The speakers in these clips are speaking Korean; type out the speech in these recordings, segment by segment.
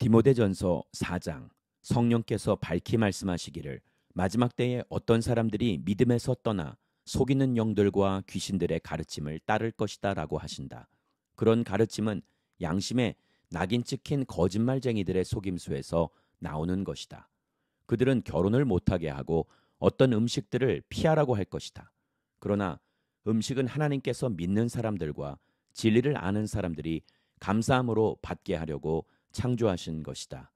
디모데전서 4장 성령께서 밝히 말씀하시기를 마지막 때에 어떤 사람들이 믿음에서 떠나 속이는 영들과 귀신들의 가르침을 따를 것이다라고 하신다. 그런 가르침은 양심에 낙인 찍힌 거짓말쟁이들의 속임수에서 나오는 것이다. 그들은 결혼을 못하게 하고 어떤 음식들을 피하라고 할 것이다. 그러나 음식은 하나님께서 믿는 사람들과 진리를 아는 사람들이 감사함으로 받게 하려고 창조하신 것이다.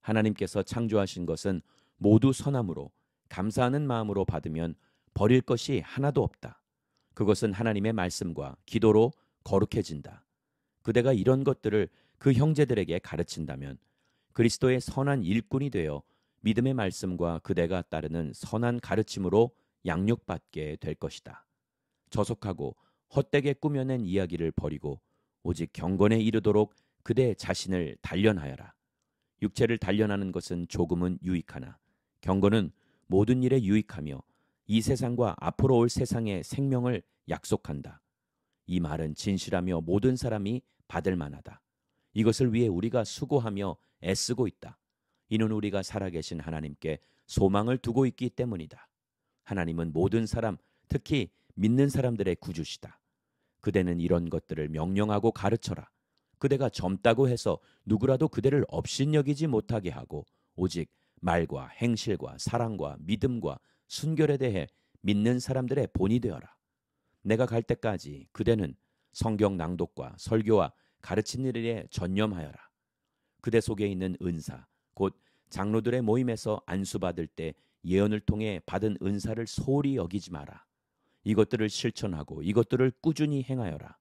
하나님께서 창조하신 것은 모두 선함으로 감사하는 마음으로 받으면 버릴 것이 하나도 없다. 그것은 하나님의 말씀과 기도로 거룩해진다. 그대가 이런 것들을 그 형제들에게 가르친다면 그리스도의 선한 일꾼이 되어 믿음의 말씀과 그대가 따르는 선한 가르침으로 양육받게 될 것이다. 저속하고 헛되게 꾸며낸 이야기를 버리고 오직 경건에 이르도록 그대 자신을 단련하여라. 육체를 단련하는 것은 조금은 유익하나 경건은 모든 일에 유익하며 이 세상과 앞으로 올 세상의 생명을 약속한다. 이 말은 진실하며 모든 사람이 받을 만하다. 이것을 위해 우리가 수고하며 애쓰고 있다. 이는 우리가 살아계신 하나님께 소망을 두고 있기 때문이다. 하나님은 모든 사람, 특히 믿는 사람들의 구주시다. 그대는 이런 것들을 명령하고 가르쳐라. 그대가 젊다고 해서 누구라도 그대를 업신여기지 못하게 하고 오직 말과 행실과 사랑과 믿음과 순결에 대해 믿는 사람들의 본이 되어라. 내가 갈 때까지 그대는 성경 낭독과 설교와 가르친 일에 전념하여라. 그대 속에 있는 은사, 곧 장로들의 모임에서 안수받을 때 예언을 통해 받은 은사를 소홀히 여기지 마라. 이것들을 실천하고 이것들을 꾸준히 행하여라.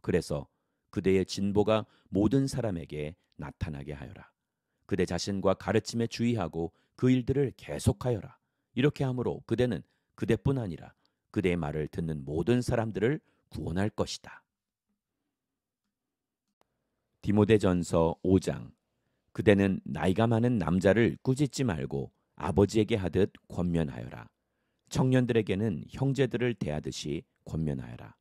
그래서 그대의 진보가 모든 사람에게 나타나게 하여라. 그대 자신과 가르침에 주의하고 그 일들을 계속하여라. 이렇게 함으로 그대는 그대뿐 아니라 그대의 말을 듣는 모든 사람들을 구원할 것이다. 디모데전서 5장 그대는 나이가 많은 남자를 꾸짖지 말고 아버지에게 하듯 권면하여라. 청년들에게는 형제들을 대하듯이 권면하여라.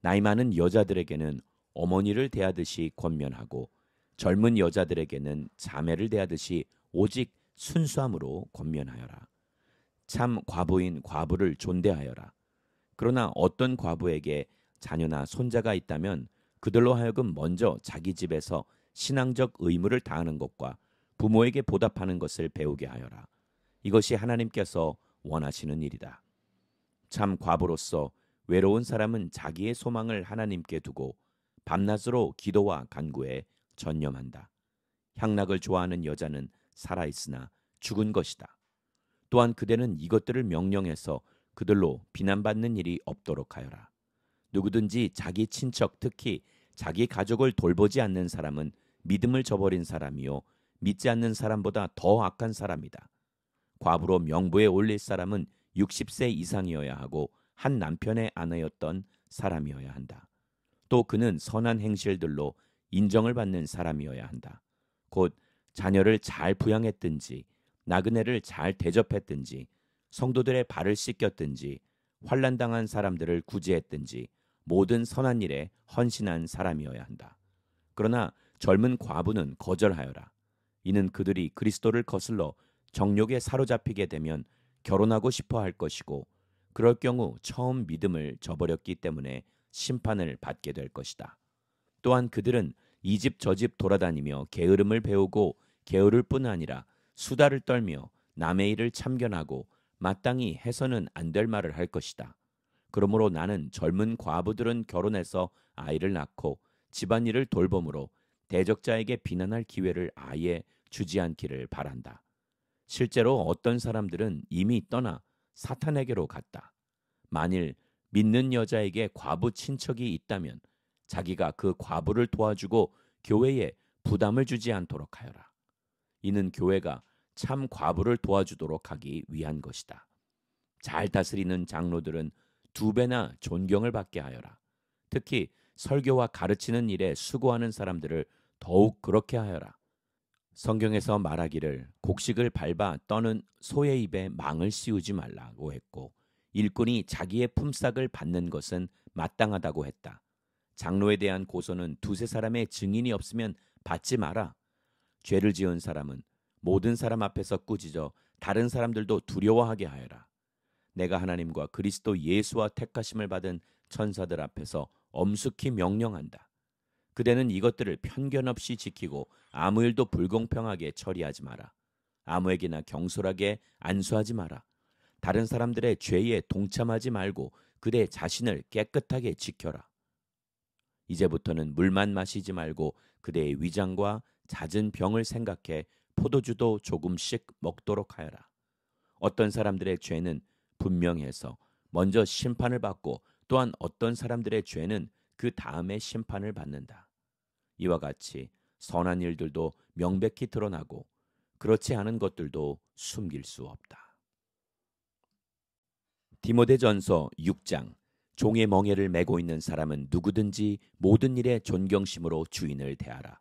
나이 많은 여자들에게는 어머니를 대하듯이 권면하고 젊은 여자들에게는 자매를 대하듯이 오직 순수함으로 권면하여라. 참 과부인 과부를 존대하여라. 그러나 어떤 과부에게 자녀나 손자가 있다면 그들로 하여금 먼저 자기 집에서 신앙적 의무를 다하는 것과 부모에게 보답하는 것을 배우게 하여라. 이것이 하나님께서 원하시는 일이다. 참 과부로서 외로운 사람은 자기의 소망을 하나님께 두고 밤낮으로 기도와 간구에 전념한다. 향락을 좋아하는 여자는 살아있으나 죽은 것이다. 또한 그대는 이것들을 명령해서 그들로 비난받는 일이 없도록 하여라. 누구든지 자기 친척 특히 자기 가족을 돌보지 않는 사람은 믿음을 저버린 사람이요 믿지 않는 사람보다 더 악한 사람이다. 과부로 명부에 올릴 사람은 60세 이상이어야 하고 한 남편의 아내였던 사람이어야 한다. 또 그는 선한 행실들로 인정을 받는 사람이어야 한다. 곧 자녀를 잘 부양했든지 나그네를 잘 대접했든지 성도들의 발을 씻겼든지 환란당한 사람들을 구제했든지 모든 선한 일에 헌신한 사람이어야 한다. 그러나 젊은 과부는 거절하여라. 이는 그들이 그리스도를 거슬러 정욕에 사로잡히게 되면 결혼하고 싶어 할 것이고 그럴 경우 처음 믿음을 저버렸기 때문에 심판을 받게 될 것이다. 또한 그들은 이집저집 돌아다니며 게으름을 배우고 게으를 뿐 아니라 수다를 떨며 남의 일을 참견하고 마땅히 해서는 안 될 말을 할 것이다. 그러므로 나는 젊은 과부들은 결혼해서 아이를 낳고 집안일을 돌봄으로 대적자에게 비난할 기회를 아예 주지 않기를 바란다. 실제로 어떤 사람들은 이미 떠나 사탄에게로 갔다. 만일 믿는 여자에게 과부 친척이 있다면 자기가 그 과부를 도와주고 교회에 부담을 주지 않도록 하여라. 이는 교회가 참 과부를 도와주도록 하기 위한 것이다. 잘 다스리는 장로들은 두 배나 존경을 받게 하여라. 특히 설교와 가르치는 일에 수고하는 사람들을 더욱 그렇게 하여라. 성경에서 말하기를 곡식을 밟아 떠는 소의 입에 망을 씌우지 말라고 했고 일꾼이 자기의 품삯을 받는 것은 마땅하다고 했다. 장로에 대한 고소는 두세 사람의 증인이 없으면 받지 마라. 죄를 지은 사람은 모든 사람 앞에서 꾸짖어 다른 사람들도 두려워하게 하여라. 내가 하나님과 그리스도 예수와 택하심을 받은 천사들 앞에서 엄숙히 명령한다. 그대는 이것들을 편견 없이 지키고 아무 일도 불공평하게 처리하지 마라. 아무에게나 경솔하게 안수하지 마라. 다른 사람들의 죄에 동참하지 말고 그대 자신을 깨끗하게 지켜라. 이제부터는 물만 마시지 말고 그대의 위장과 잦은 병을 생각해 포도주도 조금씩 먹도록 하여라. 어떤 사람들의 죄는 분명해서 먼저 심판을 받고 또한 어떤 사람들의 죄는 그 다음에 심판을 받는다. 이와 같이 선한 일들도 명백히 드러나고 그렇지 않은 것들도 숨길 수 없다. 디모데전서 6장 종의 멍에를 메고 있는 사람은 누구든지 모든 일에 존경심으로 주인을 대하라.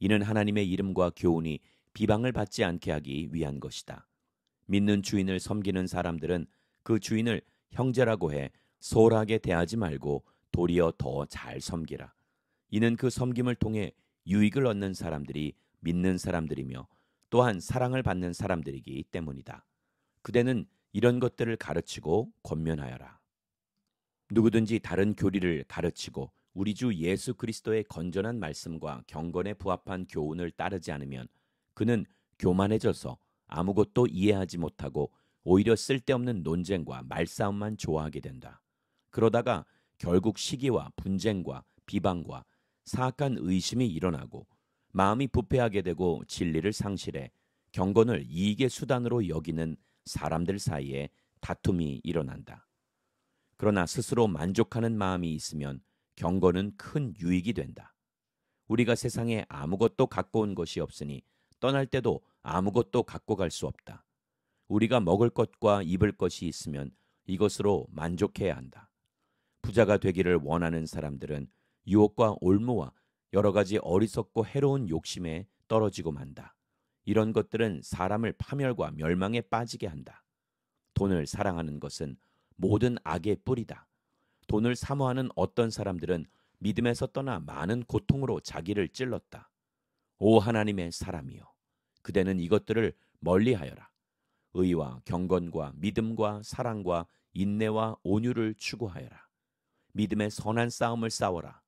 이는 하나님의 이름과 교훈이 비방을 받지 않게 하기 위한 것이다. 믿는 주인을 섬기는 사람들은 그 주인을 형제라고 해 소홀하게 대하지 말고 도리어 더 잘 섬기라. 이는 그 섬김을 통해 유익을 얻는 사람들이 믿는 사람들이며 또한 사랑을 받는 사람들이기 때문이다. 그대는 이런 것들을 가르치고 권면하여라. 누구든지 다른 교리를 가르치고 우리 주 예수 그리스도의 건전한 말씀과 경건에 부합한 교훈을 따르지 않으면 그는 교만해져서 아무것도 이해하지 못하고 오히려 쓸데없는 논쟁과 말싸움만 좋아하게 된다. 그러다가 결국 시기와 분쟁과 비방과 사악한 의심이 일어나고 마음이 부패하게 되고 진리를 상실해 경건을 이익의 수단으로 여기는 사람들 사이에 다툼이 일어난다. 그러나 스스로 만족하는 마음이 있으면 경건은 큰 유익이 된다. 우리가 세상에 아무것도 갖고 온 것이 없으니 떠날 때도 아무것도 갖고 갈 수 없다. 우리가 먹을 것과 입을 것이 있으면 이것으로 만족해야 한다. 부자가 되기를 원하는 사람들은 유혹과 올무와 여러 가지 어리석고 해로운 욕심에 떨어지고 만다. 이런 것들은 사람을 파멸과 멸망에 빠지게 한다. 돈을 사랑하는 것은 모든 악의 뿌리다. 돈을 사모하는 어떤 사람들은 믿음에서 떠나 많은 고통으로 자기를 찔렀다. 오 하나님의 사람이여, 그대는 이것들을 멀리하여라. 의와 경건과 믿음과 사랑과 인내와 온유를 추구하여라. 믿음의 선한 싸움을 싸워라.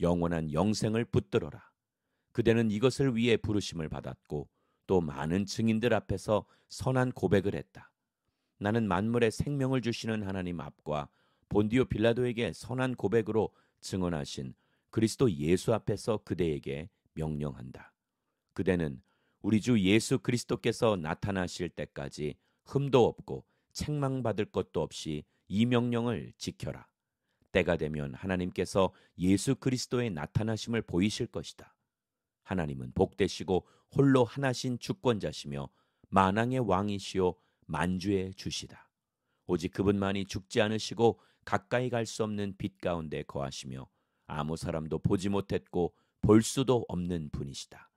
영원한 영생을 붙들어라. 그대는 이것을 위해 부르심을 받았고 또 많은 증인들 앞에서 선한 고백을 했다. 나는 만물의 생명을 주시는 하나님 앞과 본디오 빌라도에게 선한 고백으로 증언하신 그리스도 예수 앞에서 그대에게 명령한다. 그대는 우리 주 예수 그리스도께서 나타나실 때까지 흠도 없고 책망받을 것도 없이 이 명령을 지켜라. 때가 되면 하나님께서 예수 그리스도의 나타나심을 보이실 것이다. 하나님은 복되시고 홀로 하나신 주권자시며 만왕의 왕이시요 만주의 주시다. 오직 그분만이 죽지 않으시고 가까이 갈 수 없는 빛 가운데 거하시며 아무 사람도 보지 못했고 볼 수도 없는 분이시다.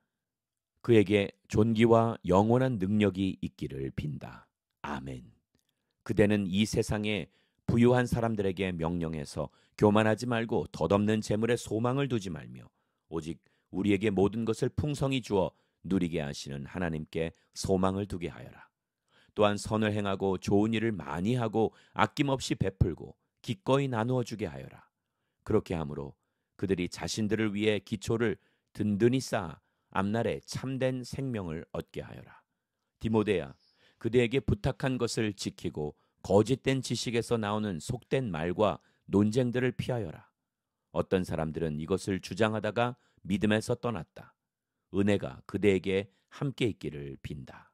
그에게 존귀와 영원한 능력이 있기를 빈다. 아멘. 그대는 이 세상에 부유한 사람들에게 명령해서 교만하지 말고 덧없는 재물에 소망을 두지 말며 오직 우리에게 모든 것을 풍성히 주어 누리게 하시는 하나님께 소망을 두게 하여라. 또한 선을 행하고 좋은 일을 많이 하고 아낌없이 베풀고 기꺼이 나누어 주게 하여라. 그렇게 함으로 그들이 자신들을 위해 기초를 든든히 쌓아 앞날에 참된 생명을 얻게 하여라. 디모데야, 그대에게 부탁한 것을 지키고 거짓된 지식에서 나오는 속된 말과 논쟁들을 피하여라. 어떤 사람들은 이것을 주장하다가 믿음에서 떠났다. 은혜가 그대에게 함께 있기를 빈다.